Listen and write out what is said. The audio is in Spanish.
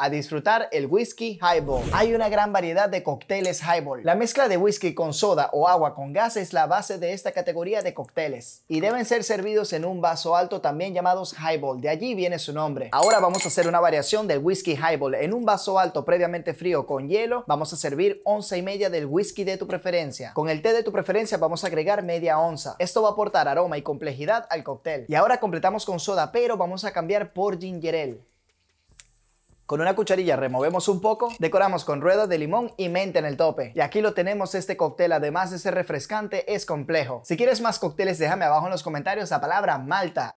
a disfrutar el whisky highball. Hay una gran variedad de cócteles highball. La mezcla de whisky con soda o agua con gas es la base de esta categoría de cócteles y deben ser servidos en un vaso alto también llamados highball, de allí viene su nombre. Ahora vamos a hacer una variación del whisky highball en un vaso alto previamente frío con hielo. Vamos a servir once y media del whisky de tu preferencia. Con el té de tu preferencia vamos a agregar media onza. Esto va a aportar aroma y complejidad al cóctel. Y ahora completamos con soda, pero vamos a cambiar por ginger ale. Con una cucharilla removemos un poco, decoramos con ruedas de limón y menta en el tope. Y aquí lo tenemos este cóctel, además de ser refrescante, es complejo. Si quieres más cócteles déjame abajo en los comentarios la palabra Malta.